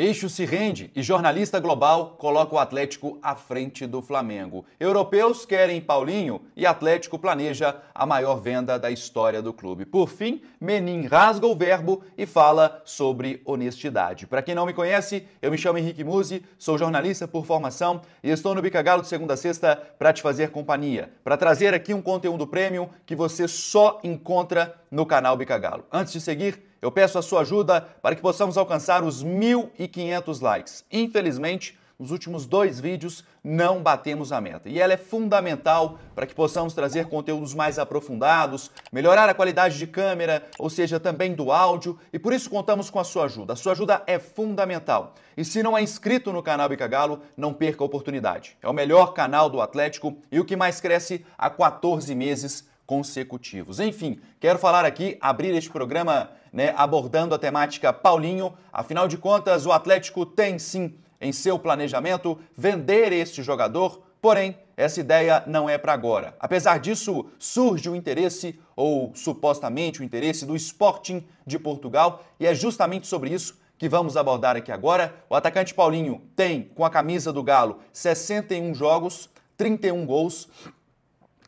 Eixo se rende e jornalista global coloca o Atlético à frente do Flamengo. Europeus querem Paulinho e Atlético planeja a maior venda da história do clube. Por fim, Menin rasga o verbo e fala sobre honestidade. Para quem não me conhece, eu me chamo Henrique Musi, sou jornalista por formação e estou no Bicagalo de segunda a sexta para te fazer companhia, para trazer aqui um conteúdo premium que você só encontra no canal Bicagalo. Antes de seguir, eu peço a sua ajuda para que possamos alcançar os 1.500 likes. Infelizmente, nos últimos dois vídeos não batemos a meta. E ela é fundamental para que possamos trazer conteúdos mais aprofundados, melhorar a qualidade de câmera, ou seja, também do áudio, e por isso contamos com a sua ajuda. A sua ajuda é fundamental. E se não é inscrito no canal Bicagalo, não perca a oportunidade. É o melhor canal do Atlético e o que mais cresce há 14 meses consecutivos. Enfim, quero falar aqui, abrir este programa né, abordando a temática Paulinho. Afinal de contas, o Atlético tem sim em seu planejamento vender este jogador, porém, essa ideia não é para agora. Apesar disso, surge o interesse, ou supostamente o interesse, do Sporting de Portugal, e é justamente sobre isso que vamos abordar aqui agora. O atacante Paulinho tem, com a camisa do Galo, 61 jogos, 31 gols,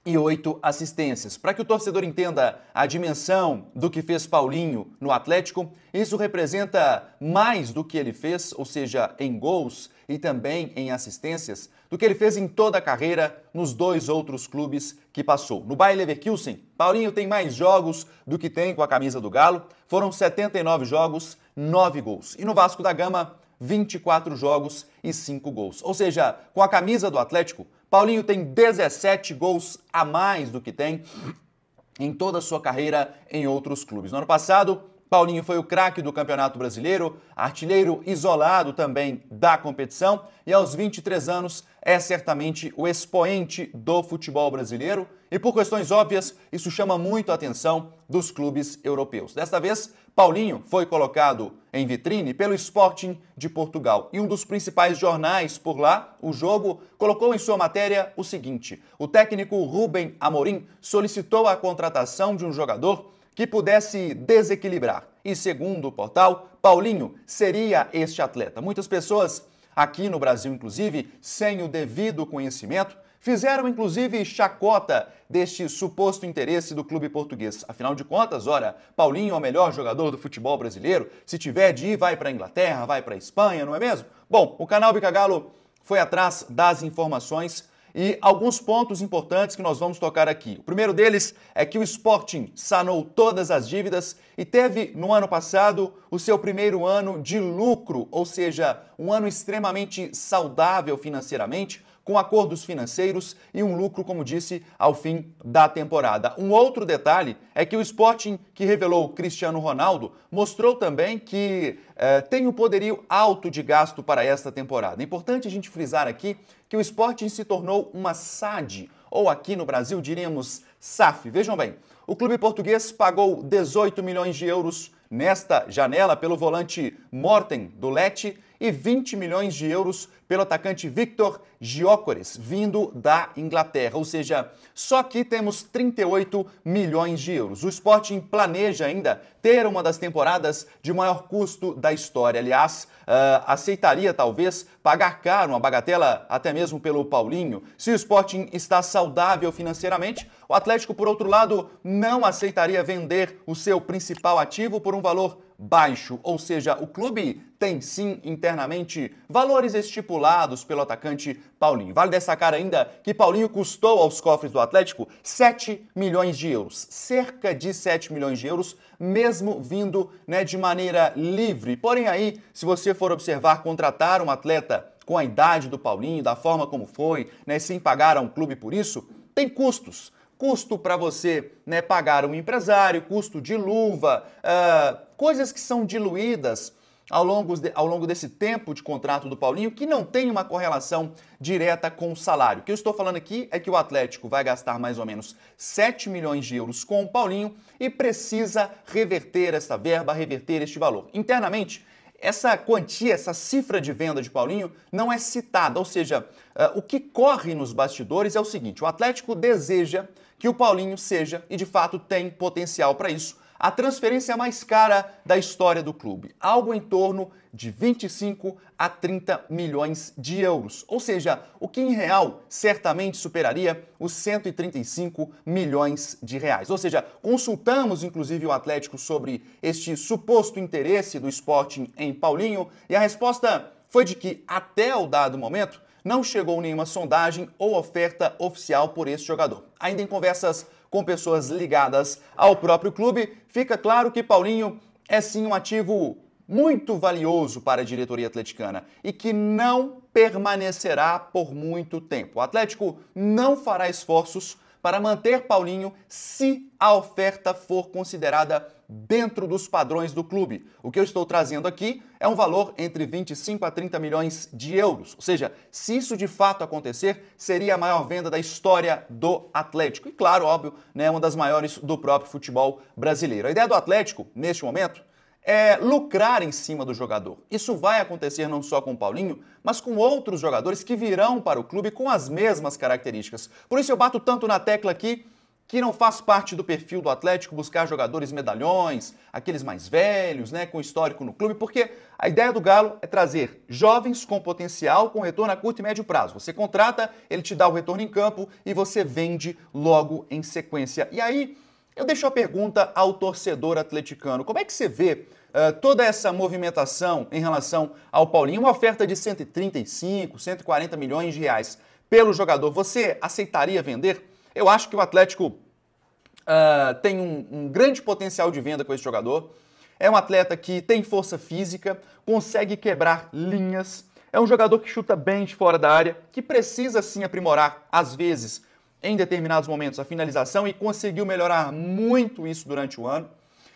e oito assistências. Para que o torcedor entenda a dimensão do que fez Paulinho no Atlético, isso representa mais do que ele fez, ou seja, em gols e também em assistências, do que ele fez em toda a carreira nos dois outros clubes que passou. No Bayer Leverkusen, Paulinho tem mais jogos do que tem com a camisa do Galo, foram 79 jogos, 9 gols. E no Vasco da Gama, 24 jogos e 5 gols. Ou seja, com a camisa do Atlético, Paulinho tem 17 gols a mais do que tem em toda a sua carreira em outros clubes. No ano passado, Paulinho foi o craque do Campeonato Brasileiro, artilheiro isolado também da competição e aos 23 anos é certamente o expoente do futebol brasileiro e por questões óbvias isso chama muito a atenção dos clubes europeus. Desta vez, Paulinho foi colocado em vitrine pelo Sporting de Portugal e um dos principais jornais por lá, o Jogo, colocou em sua matéria o seguinte: o técnico Rubem Amorim solicitou a contratação de um jogador que pudesse desequilibrar. E segundo o portal, Paulinho seria este atleta. Muitas pessoas aqui no Brasil, inclusive, sem o devido conhecimento, Fizeram inclusive chacota deste suposto interesse do clube português. Afinal de contas, ora, Paulinho é o melhor jogador do futebol brasileiro. Se tiver de ir, vai para a Inglaterra, vai para a Espanha, não é mesmo? Bom, o canal Bicagalo foi atrás das informações e alguns pontos importantes que nós vamos tocar aqui. O primeiro deles é que o Sporting sanou todas as dívidas e teve no ano passado o seu primeiro ano de lucro, ou seja, um ano extremamente saudável financeiramente com acordos financeiros e um lucro, como disse, ao fim da temporada. Um outro detalhe é que o Sporting, que revelou Cristiano Ronaldo, mostrou também que eh, tem um poderio alto de gasto para esta temporada. É importante a gente frisar aqui que o Sporting se tornou uma SAD, ou aqui no Brasil diríamos SAF. Vejam bem, o clube português pagou 18 milhões de euros nesta janela pelo volante Morten do Leti, e 20 milhões de euros pelo atacante Victor Giócoris, vindo da Inglaterra. Ou seja, só aqui temos 38 milhões de euros. O Sporting planeja ainda ter uma das temporadas de maior custo da história. Aliás, uh, aceitaria talvez pagar caro, uma bagatela até mesmo pelo Paulinho. Se o Sporting está saudável financeiramente, o Atlético, por outro lado, não aceitaria vender o seu principal ativo por um valor baixo, ou seja, o clube tem sim internamente valores estipulados pelo atacante Paulinho. Vale destacar ainda que Paulinho custou aos cofres do Atlético 7 milhões de euros, cerca de 7 milhões de euros, mesmo vindo né, de maneira livre. Porém, aí, se você for observar, contratar um atleta com a idade do Paulinho, da forma como foi, né, sem pagar a um clube por isso, tem custos custo para você né, pagar um empresário, custo de luva, uh, coisas que são diluídas ao longo, de, ao longo desse tempo de contrato do Paulinho que não tem uma correlação direta com o salário. O que eu estou falando aqui é que o Atlético vai gastar mais ou menos 7 milhões de euros com o Paulinho e precisa reverter essa verba, reverter este valor. Internamente, essa quantia, essa cifra de venda de Paulinho não é citada, ou seja, eh, o que corre nos bastidores é o seguinte: o Atlético deseja que o Paulinho seja, e de fato tem potencial para isso, a transferência mais cara da história do clube, algo em torno de 25 a 30 milhões de euros, ou seja, o que em real certamente superaria os 135 milhões de reais. Ou seja, consultamos inclusive o Atlético sobre este suposto interesse do Sporting em Paulinho e a resposta foi de que até o dado momento não chegou nenhuma sondagem ou oferta oficial por esse jogador. Ainda em conversas com pessoas ligadas ao próprio clube, fica claro que Paulinho é sim um ativo muito valioso para a diretoria atleticana e que não permanecerá por muito tempo. O Atlético não fará esforços para manter Paulinho se a oferta for considerada dentro dos padrões do clube. O que eu estou trazendo aqui é um valor entre 25 a 30 milhões de euros. Ou seja, se isso de fato acontecer, seria a maior venda da história do Atlético. E claro, óbvio, né, uma das maiores do próprio futebol brasileiro. A ideia do Atlético, neste momento, é lucrar em cima do jogador. Isso vai acontecer não só com o Paulinho, mas com outros jogadores que virão para o clube com as mesmas características. Por isso eu bato tanto na tecla aqui que não faz parte do perfil do Atlético buscar jogadores medalhões, aqueles mais velhos, né, com histórico no clube, porque a ideia do Galo é trazer jovens com potencial com retorno a curto e médio prazo. Você contrata, ele te dá o retorno em campo e você vende logo em sequência. E aí, eu deixo a pergunta ao torcedor atleticano: como é que você vê uh, toda essa movimentação em relação ao Paulinho? Uma oferta de 135, 140 milhões de reais pelo jogador, você aceitaria vender? Eu acho que o Atlético uh, tem um, um grande potencial de venda com esse jogador. É um atleta que tem força física, consegue quebrar linhas, é um jogador que chuta bem de fora da área, que precisa sim aprimorar, às vezes, em determinados momentos, a finalização e conseguiu melhorar muito isso durante o ano.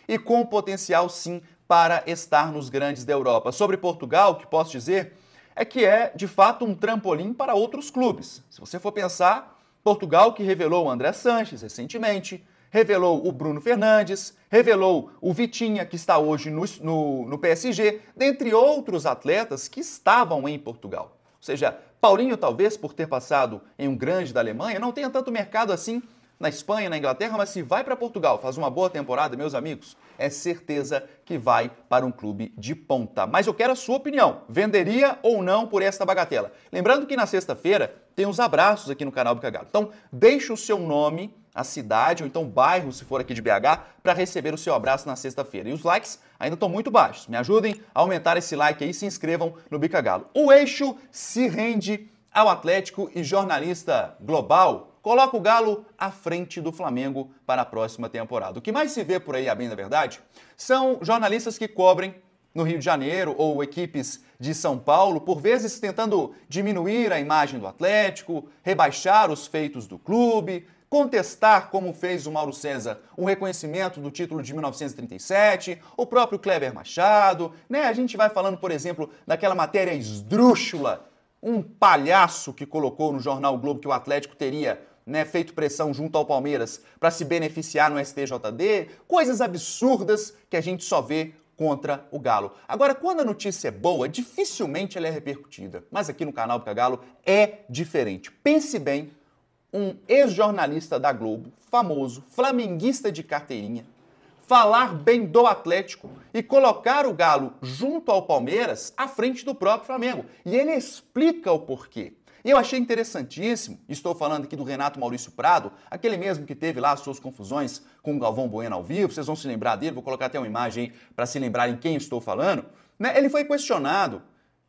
E com potencial sim para estar nos grandes da Europa. Sobre Portugal, o que posso dizer é que é de fato um trampolim para outros clubes. Se você for pensar, Portugal que revelou o André Sanches recentemente, revelou o Bruno Fernandes, revelou o Vitinha, que está hoje no, no, no PSG, dentre outros atletas que estavam em Portugal. Ou seja, Paulinho, talvez por ter passado em um grande da Alemanha, não tenha tanto mercado assim na Espanha, na Inglaterra, mas se vai para Portugal, faz uma boa temporada, meus amigos, é certeza que vai para um clube de ponta. Mas eu quero a sua opinião: venderia ou não por esta bagatela? Lembrando que na sexta-feira tem uns abraços aqui no canal BK Galo. Então, deixe o seu nome, a cidade ou então bairro, se for aqui de BH, para receber o seu abraço na sexta-feira. E os likes ainda estão muito baixos. Me ajudem a aumentar esse like aí, se inscrevam no Bica Galo. O eixo se rende ao Atlético e jornalista global coloca o Galo à frente do Flamengo para a próxima temporada. O que mais se vê por aí, a bem da verdade, são jornalistas que cobrem no Rio de Janeiro ou equipes de São Paulo, por vezes tentando diminuir a imagem do Atlético, rebaixar os feitos do clube, contestar, como fez o Mauro César, o reconhecimento do título de 1937, o próprio Kleber Machado, né? A gente vai falando, por exemplo, daquela matéria esdrúxula, um palhaço que colocou no jornal o Globo que o Atlético teria né, feito pressão junto ao Palmeiras para se beneficiar no STJD, coisas absurdas que a gente só vê contra o Galo. Agora, quando a notícia é boa, dificilmente ela é repercutida. Mas aqui no canal do Galo é diferente. Pense bem, um ex-jornalista da Globo, famoso, flamenguista de carteirinha, falar bem do Atlético e colocar o Galo junto ao Palmeiras à frente do próprio Flamengo. E ele explica o porquê. E eu achei interessantíssimo, estou falando aqui do Renato Maurício Prado, aquele mesmo que teve lá as suas confusões com o Galvão Bueno ao vivo, vocês vão se lembrar dele, vou colocar até uma imagem para se lembrarem quem estou falando. Né? Ele foi questionado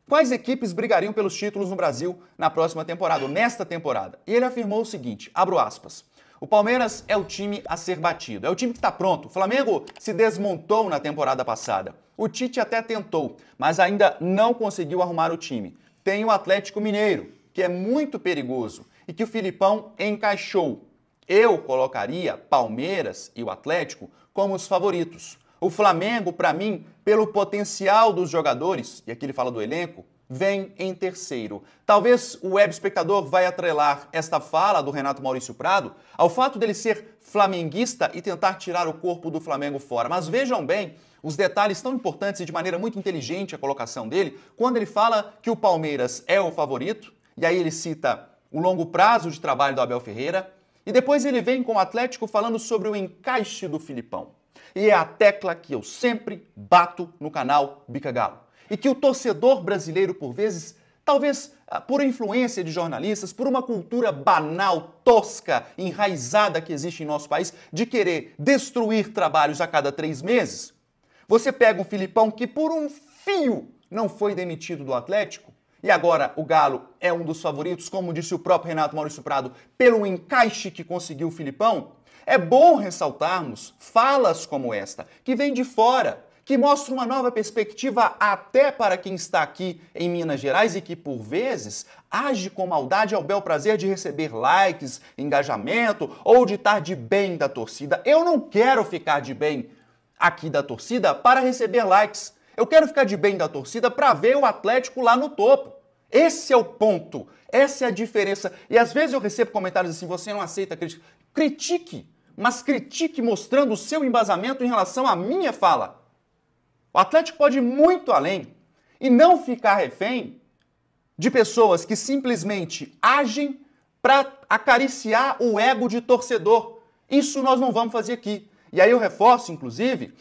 quais equipes brigariam pelos títulos no Brasil na próxima temporada, ou nesta temporada. E ele afirmou o seguinte, abro aspas, o Palmeiras é o time a ser batido, é o time que está pronto. O Flamengo se desmontou na temporada passada. O Tite até tentou, mas ainda não conseguiu arrumar o time. Tem o Atlético Mineiro, que é muito perigoso e que o Filipão encaixou. Eu colocaria Palmeiras e o Atlético como os favoritos. O Flamengo, para mim, pelo potencial dos jogadores, e aqui ele fala do elenco, vem em terceiro. Talvez o web espectador vai atrelar esta fala do Renato Maurício Prado ao fato dele ser flamenguista e tentar tirar o corpo do Flamengo fora. Mas vejam bem os detalhes tão importantes e de maneira muito inteligente a colocação dele, quando ele fala que o Palmeiras é o favorito, e aí ele cita o longo prazo de trabalho do Abel Ferreira. E depois ele vem com o Atlético falando sobre o encaixe do Filipão. E é a tecla que eu sempre bato no canal Bica Galo. E que o torcedor brasileiro, por vezes, talvez ah, por influência de jornalistas, por uma cultura banal, tosca, enraizada que existe em nosso país, de querer destruir trabalhos a cada três meses, você pega um Filipão que por um fio não foi demitido do Atlético e agora o Galo é um dos favoritos, como disse o próprio Renato Maurício Prado, pelo encaixe que conseguiu o Filipão? É bom ressaltarmos falas como esta, que vem de fora, que mostra uma nova perspectiva até para quem está aqui em Minas Gerais e que, por vezes, age com maldade ao bel prazer de receber likes, engajamento ou de estar de bem da torcida. Eu não quero ficar de bem aqui da torcida para receber likes. Eu quero ficar de bem da torcida para ver o Atlético lá no topo. Esse é o ponto, essa é a diferença. E às vezes eu recebo comentários assim: você não aceita crítica. Critique, mas critique mostrando o seu embasamento em relação à minha fala. O Atlético pode ir muito além e não ficar refém de pessoas que simplesmente agem para acariciar o ego de torcedor. Isso nós não vamos fazer aqui. E aí eu reforço, inclusive,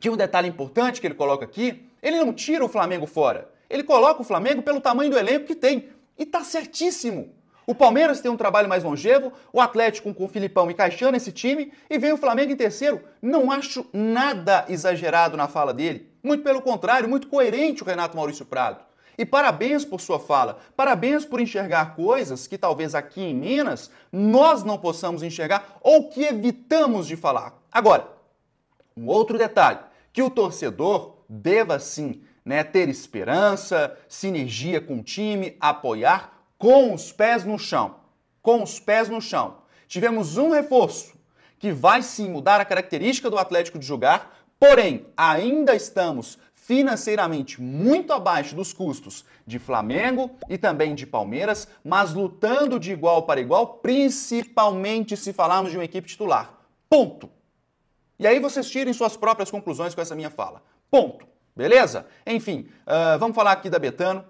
que um detalhe importante que ele coloca aqui, ele não tira o Flamengo fora. Ele coloca o Flamengo pelo tamanho do elenco que tem. E tá certíssimo. O Palmeiras tem um trabalho mais longevo, o Atlético com o Filipão e Caixão esse time e vem o Flamengo em terceiro. Não acho nada exagerado na fala dele. Muito pelo contrário, muito coerente o Renato Maurício Prado. E parabéns por sua fala, parabéns por enxergar coisas que talvez aqui em Minas nós não possamos enxergar ou que evitamos de falar. Agora, um outro detalhe que o torcedor deva sim né? Ter esperança, sinergia com o time, apoiar com os pés no chão. Com os pés no chão. Tivemos um reforço que vai sim mudar a característica do Atlético de jogar, porém, ainda estamos financeiramente muito abaixo dos custos de Flamengo e também de Palmeiras, mas lutando de igual para igual, principalmente se falarmos de uma equipe titular. Ponto. E aí vocês tirem suas próprias conclusões com essa minha fala. Ponto. Beleza? Enfim, uh, vamos falar aqui da Betano.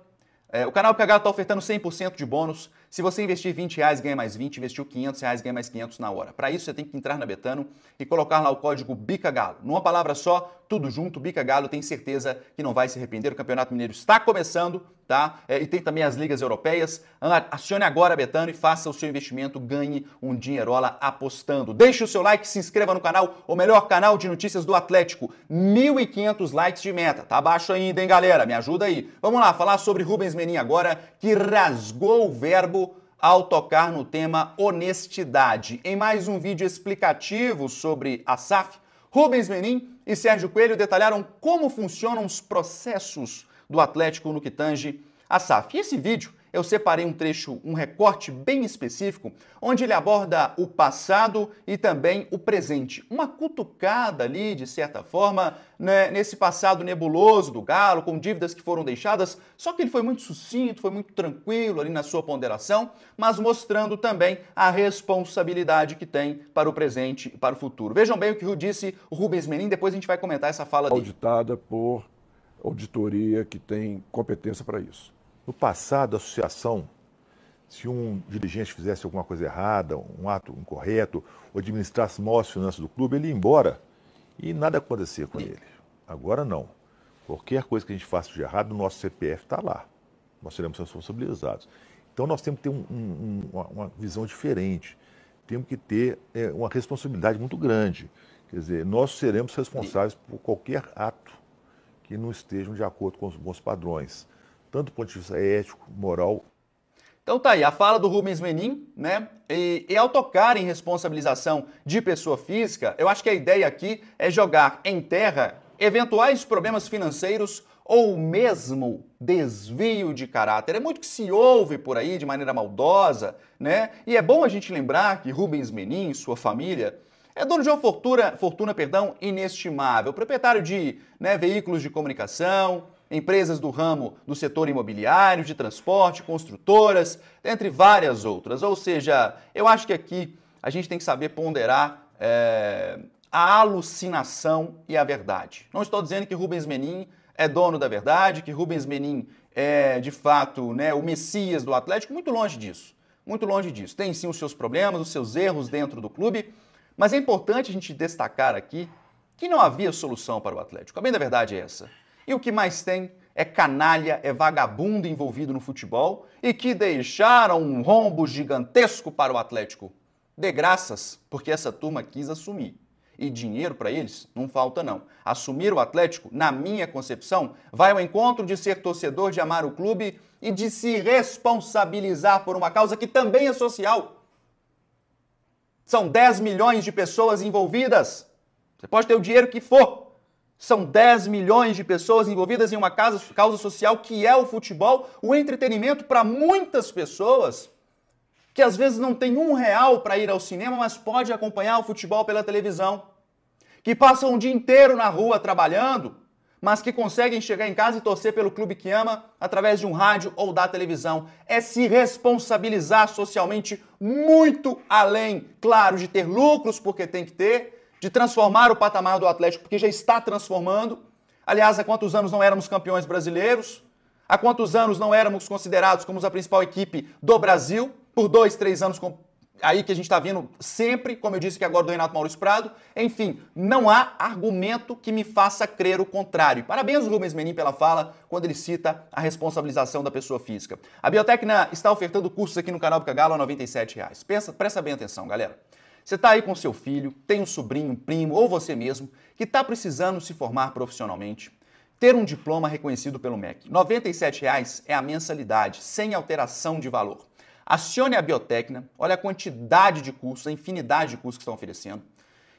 É, o canal PH está ofertando 100% de bônus se você investir 20 reais, ganha mais 20, investiu 500 reais, ganha mais 500 na hora. Para isso, você tem que entrar na Betano e colocar lá o código Bicagalo. Numa palavra só, tudo junto, Bicagalo tem certeza que não vai se arrepender. O Campeonato Mineiro está começando, tá? É, e tem também as ligas europeias. Acione agora a Betano e faça o seu investimento, ganhe um dinheirola apostando. Deixe o seu like, se inscreva no canal, o melhor canal de notícias do Atlético. 1.500 likes de meta, tá baixo ainda, hein, galera? Me ajuda aí. Vamos lá, falar sobre Rubens Menin agora, que rasgou o verbo ao tocar no tema honestidade. Em mais um vídeo explicativo sobre a SAF, Rubens Menin e Sérgio Coelho detalharam como funcionam os processos do Atlético no que tange a SAF. E esse vídeo eu separei um trecho, um recorte bem específico, onde ele aborda o passado e também o presente. Uma cutucada ali, de certa forma, né, nesse passado nebuloso do Galo, com dívidas que foram deixadas, só que ele foi muito sucinto, foi muito tranquilo ali na sua ponderação, mas mostrando também a responsabilidade que tem para o presente e para o futuro. Vejam bem o que disse o Rubens Menin, depois a gente vai comentar essa fala dele. Auditada por auditoria que tem competência para isso. No passado, a associação, se um dirigente fizesse alguma coisa errada, um ato incorreto, ou administrasse mal as finanças do clube, ele ia embora e nada acontecia com ele. Agora não. Qualquer coisa que a gente faça de errado, o nosso CPF está lá. Nós seremos responsabilizados. Então nós temos que ter um, um, uma, uma, visão diferente. Temos que ter é, uma responsabilidade muito grande. Quer dizer, nós seremos responsáveis por qualquer ato que não estejam de acordo com os bons padrões tanto do ponto de vista ético, moral. Então tá aí, a fala do Rubens Menin, né? E, e, ao tocar em responsabilização de pessoa física, eu acho que a ideia aqui é jogar em terra eventuais problemas financeiros ou mesmo desvio de caráter. É muito que se ouve por aí de maneira maldosa, né? E é bom a gente lembrar que Rubens Menin, sua família, é dono de uma fortuna, fortuna perdão, inestimável, proprietário de né, veículos de comunicação, empresas do ramo do setor imobiliário, de transporte, construtoras, entre várias outras. Ou seja, eu acho que aqui a gente tem que saber ponderar é, a alucinação e a verdade. Não estou dizendo que Rubens Menin é dono da verdade, que Rubens Menin é de fato né, o messias do Atlético, muito longe disso. Muito longe disso. Tem sim os seus problemas, os seus erros dentro do clube, mas é importante a gente destacar aqui que não havia solução para o Atlético. A bem da verdade é essa. E o que mais tem é canalha, é vagabundo envolvido no futebol e que deixaram um rombo gigantesco para o Atlético. De graças, porque essa turma quis assumir. E dinheiro para eles não falta, não. Assumir o Atlético, na minha concepção, vai ao encontro de ser torcedor, de amar o clube e de se responsabilizar por uma causa que também é social. São 10 milhões de pessoas envolvidas. Você pode ter o dinheiro que for, são 10 milhões de pessoas envolvidas em uma causa social que é o futebol, o entretenimento para muitas pessoas que às vezes não tem um real para ir ao cinema, mas pode acompanhar o futebol pela televisão, que passam um dia inteiro na rua trabalhando, mas que conseguem chegar em casa e torcer pelo clube que ama através de um rádio ou da televisão. É se responsabilizar socialmente muito além, claro, de ter lucros, porque tem que ter, de transformar o patamar do Atlético, porque já está transformando. Aliás, há quantos anos não éramos campeões brasileiros? Há quantos anos não éramos considerados como a principal equipe do Brasil? Por dois, três anos com... aí que a gente está vindo sempre, como eu disse que agora do Renato Maurício Prado. Enfim, não há argumento que me faça crer o contrário. Parabéns, Rubens Menin, pela fala, quando ele cita a responsabilização da pessoa física. A Biotecna está ofertando cursos aqui no canal do Cagalo a R$ 97. Reais. Pensa, presta bem atenção, galera. Você está aí com seu filho, tem um sobrinho, um primo ou você mesmo que está precisando se formar profissionalmente, ter um diploma reconhecido pelo MEC. R$ 97,00 é a mensalidade, sem alteração de valor. Acione a Biotecna, olha a quantidade de cursos, a infinidade de cursos que estão oferecendo.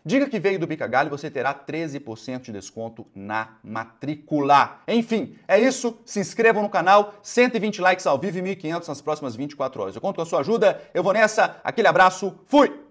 Diga que veio do Bica Galho e você terá 13% de desconto na matrícula. Enfim, é isso. Se inscrevam no canal, 120 likes ao vivo e 1.500 nas próximas 24 horas. Eu conto com a sua ajuda. Eu vou nessa. Aquele abraço. Fui!